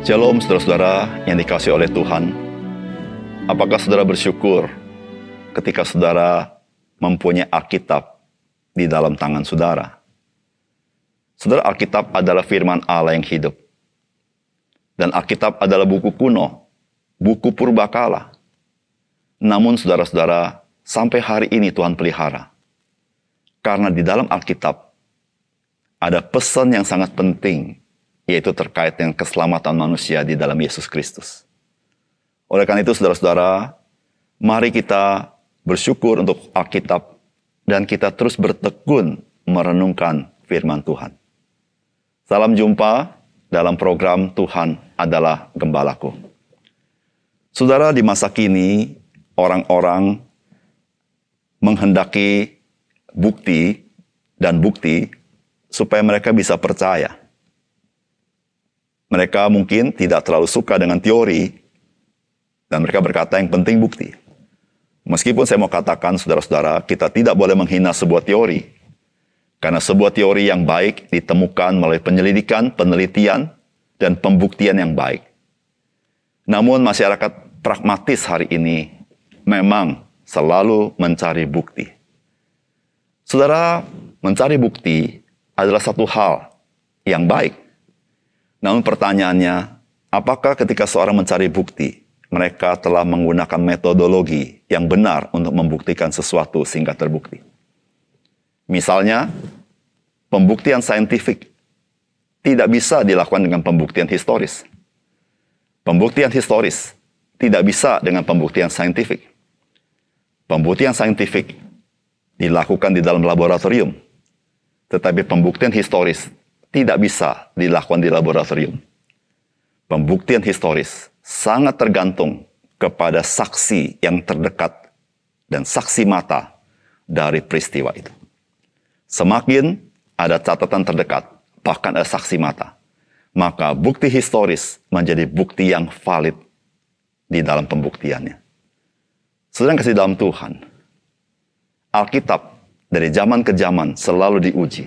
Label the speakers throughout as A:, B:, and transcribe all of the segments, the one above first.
A: Shalom saudara-saudara yang dikasih oleh Tuhan. Apakah saudara bersyukur ketika saudara mempunyai Alkitab di dalam tangan saudara? Saudara, Alkitab adalah firman Allah yang hidup. Dan Alkitab adalah buku kuno, buku purbakala. Namun saudara-saudara, sampai hari ini Tuhan pelihara. Karena di dalam Alkitab ada pesan yang sangat penting yaitu terkait dengan keselamatan manusia di dalam Yesus Kristus. Oleh karena itu, saudara-saudara, mari kita bersyukur untuk Alkitab dan kita terus bertekun merenungkan firman Tuhan. Salam jumpa dalam program Tuhan adalah gembalaku. Saudara, di masa kini, orang-orang menghendaki bukti dan bukti supaya mereka bisa percaya. Mereka mungkin tidak terlalu suka dengan teori, dan mereka berkata yang penting bukti. Meskipun saya mau katakan, saudara-saudara, kita tidak boleh menghina sebuah teori. Karena sebuah teori yang baik ditemukan melalui penyelidikan, penelitian, dan pembuktian yang baik. Namun masyarakat pragmatis hari ini memang selalu mencari bukti. Saudara, mencari bukti adalah satu hal yang baik. Namun pertanyaannya, apakah ketika seorang mencari bukti, mereka telah menggunakan metodologi yang benar untuk membuktikan sesuatu sehingga terbukti? Misalnya, pembuktian saintifik tidak bisa dilakukan dengan pembuktian historis. Pembuktian historis tidak bisa dengan pembuktian saintifik. Pembuktian saintifik dilakukan di dalam laboratorium, tetapi pembuktian historis tidak bisa dilakukan di laboratorium. Pembuktian historis sangat tergantung kepada saksi yang terdekat dan saksi mata dari peristiwa itu. Semakin ada catatan terdekat, bahkan ada saksi mata, maka bukti historis menjadi bukti yang valid di dalam pembuktiannya. Sedang kasih dalam Tuhan, Alkitab dari zaman ke zaman selalu diuji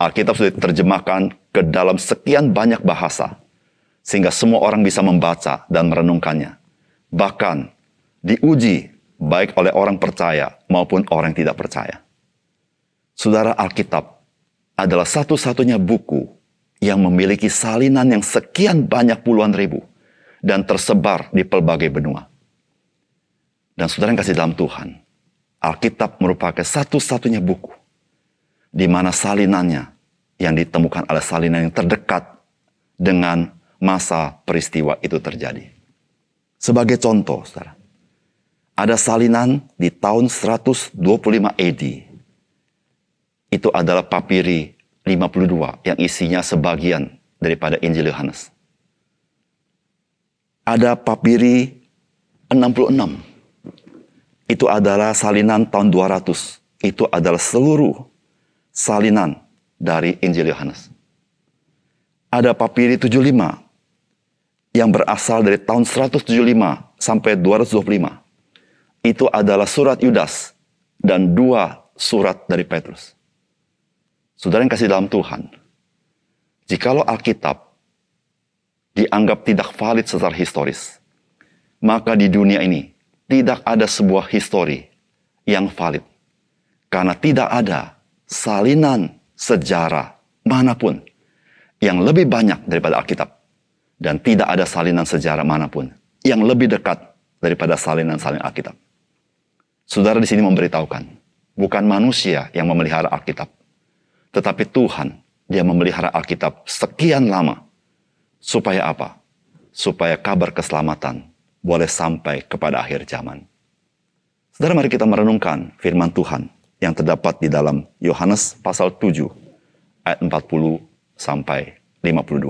A: Alkitab sudah diterjemahkan ke dalam sekian banyak bahasa, sehingga semua orang bisa membaca dan merenungkannya. Bahkan diuji baik oleh orang percaya maupun orang yang tidak percaya. Saudara Alkitab adalah satu-satunya buku yang memiliki salinan yang sekian banyak puluhan ribu dan tersebar di pelbagai benua. Dan saudara yang kasih dalam Tuhan, Alkitab merupakan satu-satunya buku di mana salinannya yang ditemukan adalah salinan yang terdekat dengan masa peristiwa itu terjadi. Sebagai contoh, saudara, ada salinan di tahun 125 AD. Itu adalah papiri 52 yang isinya sebagian daripada Injil Yohanes. Ada papiri 66. Itu adalah salinan tahun 200. Itu adalah seluruh salinan dari Injil Yohanes. Ada papiri 75 yang berasal dari tahun 175 sampai 225. Itu adalah surat Yudas dan dua surat dari Petrus. Saudara yang kasih dalam Tuhan, jikalau Alkitab dianggap tidak valid secara historis, maka di dunia ini tidak ada sebuah histori yang valid. Karena tidak ada salinan sejarah manapun yang lebih banyak daripada Alkitab. Dan tidak ada salinan sejarah manapun yang lebih dekat daripada salinan-salinan Alkitab. Saudara di sini memberitahukan, bukan manusia yang memelihara Alkitab, tetapi Tuhan dia memelihara Alkitab sekian lama. Supaya apa? Supaya kabar keselamatan boleh sampai kepada akhir zaman. Saudara mari kita merenungkan firman Tuhan yang terdapat di dalam Yohanes pasal 7 ayat 40 sampai 52.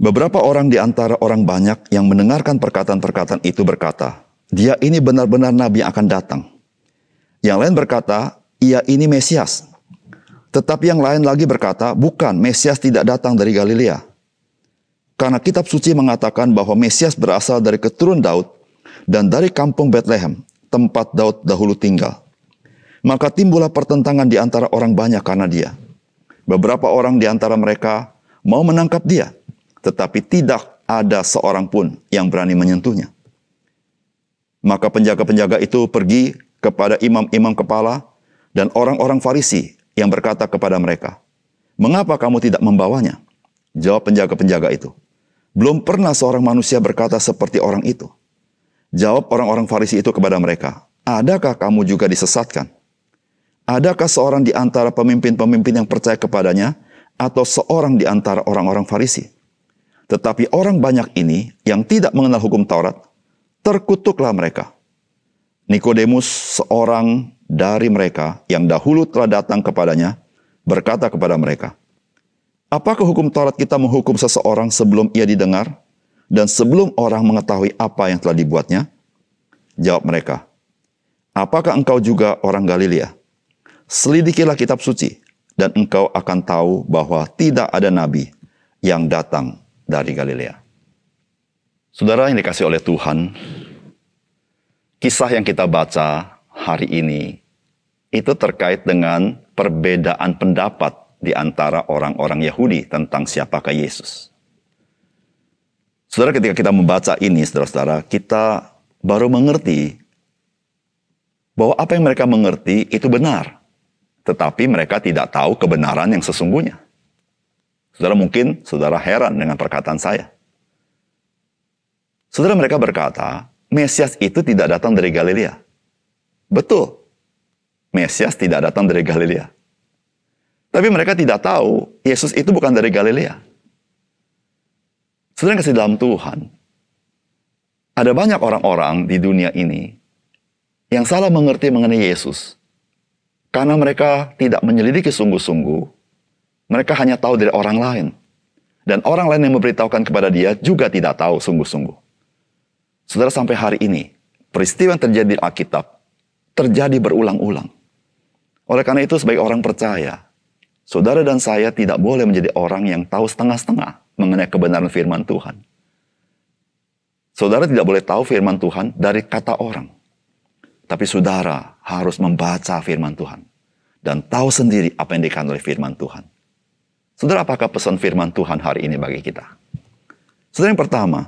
A: Beberapa orang di antara orang banyak yang mendengarkan perkataan-perkataan itu berkata, "Dia ini benar-benar nabi yang akan datang." Yang lain berkata, "Ia ini Mesias." Tetapi yang lain lagi berkata, "Bukan, Mesias tidak datang dari Galilea." Karena kitab suci mengatakan bahwa Mesias berasal dari keturun Daud dan dari kampung Bethlehem, tempat Daud dahulu tinggal. Maka timbullah pertentangan di antara orang banyak karena dia. Beberapa orang di antara mereka mau menangkap dia, tetapi tidak ada seorang pun yang berani menyentuhnya. Maka penjaga-penjaga itu pergi kepada imam-imam kepala dan orang-orang Farisi yang berkata kepada mereka, "Mengapa kamu tidak membawanya?" Jawab penjaga-penjaga itu, "Belum pernah seorang manusia berkata seperti orang itu." Jawab orang-orang Farisi itu kepada mereka, "Adakah kamu juga disesatkan?" Adakah seorang di antara pemimpin-pemimpin yang percaya kepadanya atau seorang di antara orang-orang Farisi? Tetapi orang banyak ini yang tidak mengenal hukum Taurat, terkutuklah mereka. Nikodemus, seorang dari mereka yang dahulu telah datang kepadanya, berkata kepada mereka, Apakah hukum Taurat kita menghukum seseorang sebelum ia didengar dan sebelum orang mengetahui apa yang telah dibuatnya? Jawab mereka, Apakah engkau juga orang Galilea? Selidikilah kitab suci, dan engkau akan tahu bahwa tidak ada nabi yang datang dari Galilea. Saudara yang dikasih oleh Tuhan, kisah yang kita baca hari ini itu terkait dengan perbedaan pendapat di antara orang-orang Yahudi tentang siapakah Yesus. Saudara ketika kita membaca ini, saudara-saudara, kita baru mengerti bahwa apa yang mereka mengerti itu benar. Tetapi mereka tidak tahu kebenaran yang sesungguhnya. Saudara mungkin saudara heran dengan perkataan saya. Saudara mereka berkata, Mesias itu tidak datang dari Galilea. Betul. Mesias tidak datang dari Galilea. Tapi mereka tidak tahu Yesus itu bukan dari Galilea. Saudara kasih dalam Tuhan, ada banyak orang-orang di dunia ini yang salah mengerti mengenai Yesus. Karena mereka tidak menyelidiki sungguh-sungguh, mereka hanya tahu dari orang lain. Dan orang lain yang memberitahukan kepada dia juga tidak tahu sungguh-sungguh. Saudara sampai hari ini, peristiwa yang terjadi di Alkitab terjadi berulang-ulang. Oleh karena itu sebagai orang percaya, saudara dan saya tidak boleh menjadi orang yang tahu setengah-setengah mengenai kebenaran firman Tuhan. Saudara tidak boleh tahu firman Tuhan dari kata orang. Tapi saudara harus membaca firman Tuhan. Dan tahu sendiri apa yang dikandung oleh firman Tuhan. Saudara, apakah pesan firman Tuhan hari ini bagi kita? Saudara yang pertama,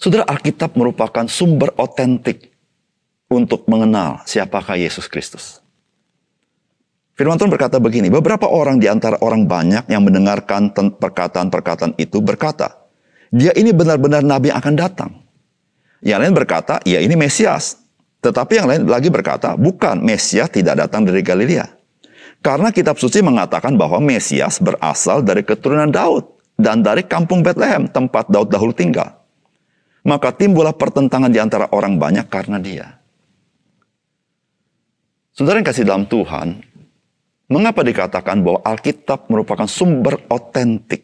A: saudara Alkitab merupakan sumber otentik untuk mengenal siapakah Yesus Kristus. Firman Tuhan berkata begini, beberapa orang di antara orang banyak yang mendengarkan perkataan-perkataan itu berkata, dia ini benar-benar nabi yang akan datang. Yang lain berkata, ya ini Mesias. Tetapi yang lain lagi berkata, bukan, Mesias tidak datang dari Galilea. Karena kitab suci mengatakan bahwa Mesias berasal dari keturunan Daud dan dari kampung Bethlehem, tempat Daud dahulu tinggal. Maka timbullah pertentangan di antara orang banyak karena dia. Saudara yang kasih dalam Tuhan, mengapa dikatakan bahwa Alkitab merupakan sumber otentik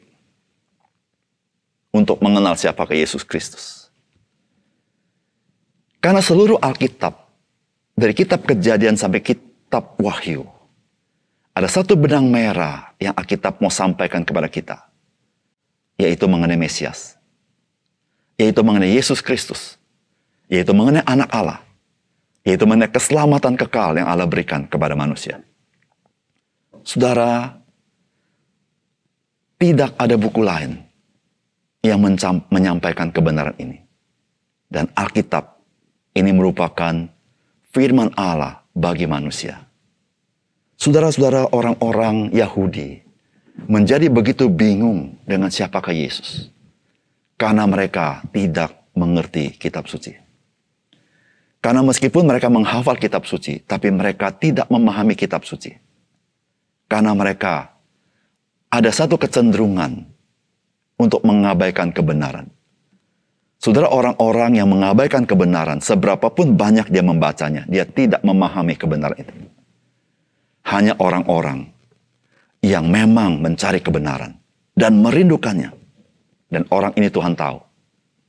A: untuk mengenal siapa Yesus Kristus? Karena seluruh Alkitab, dari kitab kejadian sampai kitab wahyu, ada satu benang merah yang Alkitab mau sampaikan kepada kita. Yaitu mengenai Mesias. Yaitu mengenai Yesus Kristus. Yaitu mengenai anak Allah. Yaitu mengenai keselamatan kekal yang Allah berikan kepada manusia. Saudara, tidak ada buku lain yang menyampaikan kebenaran ini. Dan Alkitab ini merupakan firman Allah bagi manusia. Saudara-saudara orang-orang Yahudi menjadi begitu bingung dengan siapakah Yesus. Karena mereka tidak mengerti kitab suci. Karena meskipun mereka menghafal kitab suci, tapi mereka tidak memahami kitab suci. Karena mereka ada satu kecenderungan untuk mengabaikan kebenaran. Saudara orang-orang yang mengabaikan kebenaran, seberapapun banyak dia membacanya, dia tidak memahami kebenaran itu. Hanya orang-orang yang memang mencari kebenaran dan merindukannya. Dan orang ini Tuhan tahu.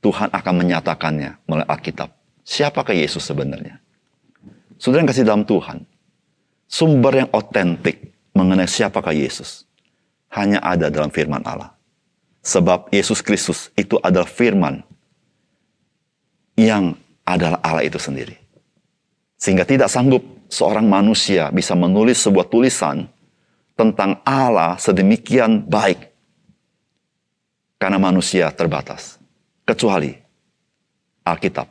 A: Tuhan akan menyatakannya melalui Alkitab. Siapakah Yesus sebenarnya? Saudara yang kasih dalam Tuhan, sumber yang otentik mengenai siapakah Yesus hanya ada dalam firman Allah. Sebab Yesus Kristus itu adalah firman yang adalah Allah itu sendiri. Sehingga tidak sanggup seorang manusia bisa menulis sebuah tulisan tentang Allah sedemikian baik. Karena manusia terbatas. Kecuali Alkitab.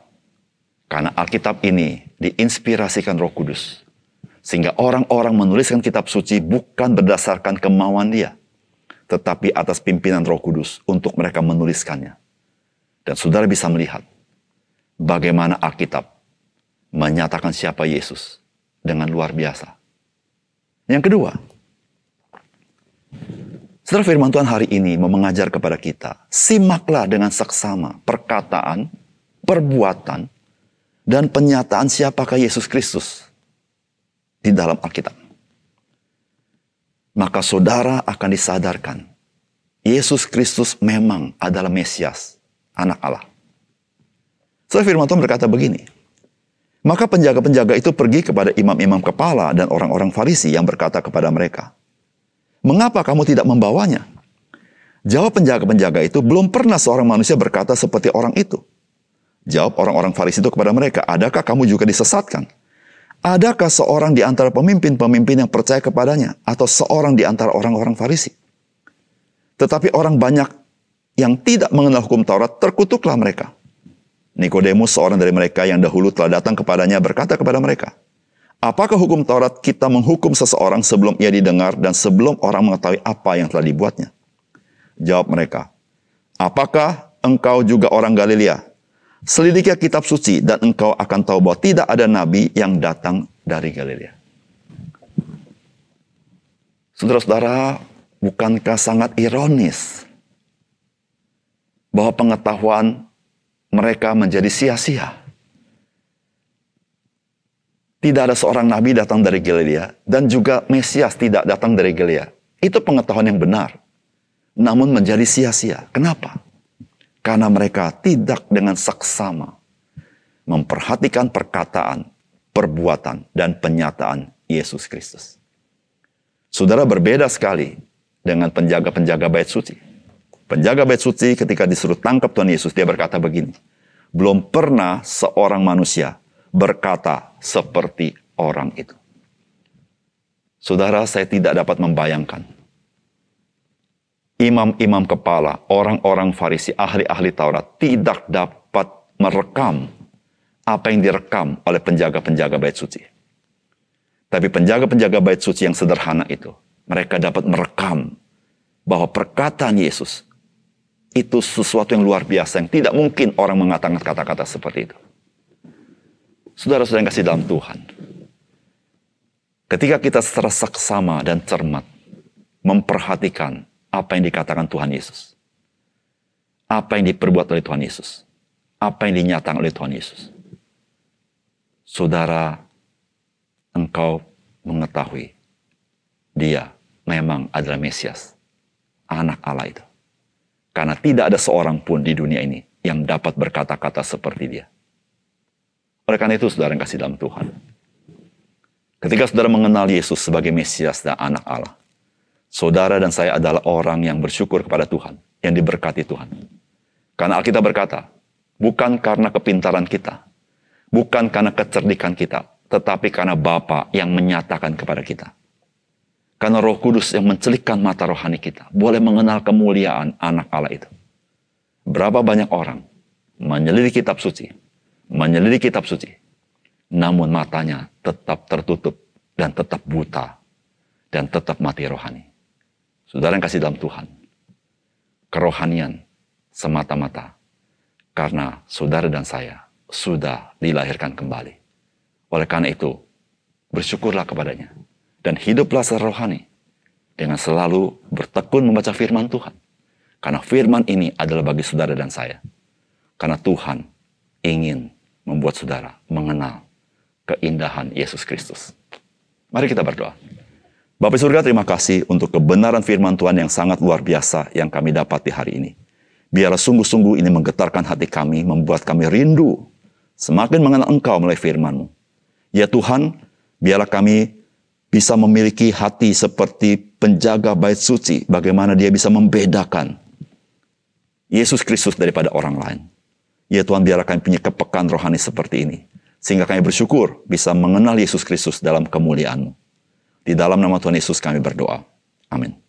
A: Karena Alkitab ini diinspirasikan roh kudus. Sehingga orang-orang menuliskan kitab suci bukan berdasarkan kemauan dia. Tetapi atas pimpinan roh kudus untuk mereka menuliskannya. Dan saudara bisa melihat bagaimana Alkitab menyatakan siapa Yesus dengan luar biasa. Yang kedua, setelah firman Tuhan hari ini mau mengajar kepada kita, simaklah dengan seksama perkataan, perbuatan, dan penyataan siapakah Yesus Kristus di dalam Alkitab. Maka saudara akan disadarkan, Yesus Kristus memang adalah Mesias, anak Allah. So firman Tuhan berkata begini, maka penjaga-penjaga itu pergi kepada imam-imam kepala dan orang-orang Farisi yang berkata kepada mereka, "Mengapa kamu tidak membawanya?" Jawab penjaga-penjaga itu, "Belum pernah seorang manusia berkata seperti orang itu." Jawab orang-orang Farisi itu kepada mereka, "Adakah kamu juga disesatkan? Adakah seorang di antara pemimpin-pemimpin yang percaya kepadanya atau seorang di antara orang-orang Farisi?" Tetapi orang banyak yang tidak mengenal hukum Taurat terkutuklah mereka. Nikodemus seorang dari mereka yang dahulu telah datang kepadanya berkata kepada mereka, Apakah hukum Taurat kita menghukum seseorang sebelum ia didengar dan sebelum orang mengetahui apa yang telah dibuatnya? Jawab mereka, Apakah engkau juga orang Galilea? Selidikilah kitab suci dan engkau akan tahu bahwa tidak ada nabi yang datang dari Galilea. Saudara-saudara, bukankah sangat ironis bahwa pengetahuan mereka menjadi sia-sia. Tidak ada seorang nabi datang dari Galilea dan juga Mesias tidak datang dari Galilea. Itu pengetahuan yang benar. Namun menjadi sia-sia. Kenapa? Karena mereka tidak dengan saksama memperhatikan perkataan, perbuatan, dan penyataan Yesus Kristus. Saudara berbeda sekali dengan penjaga-penjaga bait suci penjaga bait suci ketika disuruh tangkap Tuhan Yesus, dia berkata begini, belum pernah seorang manusia berkata seperti orang itu. Saudara, saya tidak dapat membayangkan. Imam-imam kepala, orang-orang Farisi, ahli-ahli Taurat tidak dapat merekam apa yang direkam oleh penjaga-penjaga bait suci. Tapi penjaga-penjaga bait suci yang sederhana itu, mereka dapat merekam bahwa perkataan Yesus itu sesuatu yang luar biasa yang tidak mungkin orang mengatakan kata-kata seperti itu. Saudara-saudara yang kasih dalam Tuhan. Ketika kita secara seksama dan cermat memperhatikan apa yang dikatakan Tuhan Yesus. Apa yang diperbuat oleh Tuhan Yesus. Apa yang dinyatakan oleh Tuhan Yesus. Saudara, engkau mengetahui dia memang adalah Mesias. Anak Allah itu. Karena tidak ada seorang pun di dunia ini yang dapat berkata-kata seperti dia. Oleh karena itu, saudara yang kasih dalam Tuhan. Ketika saudara mengenal Yesus sebagai Mesias dan anak Allah, saudara dan saya adalah orang yang bersyukur kepada Tuhan, yang diberkati Tuhan. Karena Alkitab berkata, bukan karena kepintaran kita, bukan karena kecerdikan kita, tetapi karena Bapa yang menyatakan kepada kita. Karena roh kudus yang mencelikkan mata rohani kita. Boleh mengenal kemuliaan anak Allah itu. Berapa banyak orang menyelidiki kitab suci. Menyelidiki kitab suci. Namun matanya tetap tertutup dan tetap buta. Dan tetap mati rohani. Saudara yang kasih dalam Tuhan. Kerohanian semata-mata. Karena saudara dan saya sudah dilahirkan kembali. Oleh karena itu, bersyukurlah kepadanya dan hiduplah secara rohani dengan selalu bertekun membaca firman Tuhan. Karena firman ini adalah bagi saudara dan saya. Karena Tuhan ingin membuat saudara mengenal keindahan Yesus Kristus. Mari kita berdoa. Bapak surga terima kasih untuk kebenaran firman Tuhan yang sangat luar biasa yang kami dapati hari ini. Biarlah sungguh-sungguh ini menggetarkan hati kami, membuat kami rindu semakin mengenal Engkau melalui firman-Mu. Ya Tuhan, biarlah kami bisa memiliki hati seperti penjaga bait suci, bagaimana dia bisa membedakan Yesus Kristus daripada orang lain. Ya Tuhan biarkan punya kepekan rohani seperti ini. Sehingga kami bersyukur bisa mengenal Yesus Kristus dalam kemuliaan Di dalam nama Tuhan Yesus kami berdoa. Amin.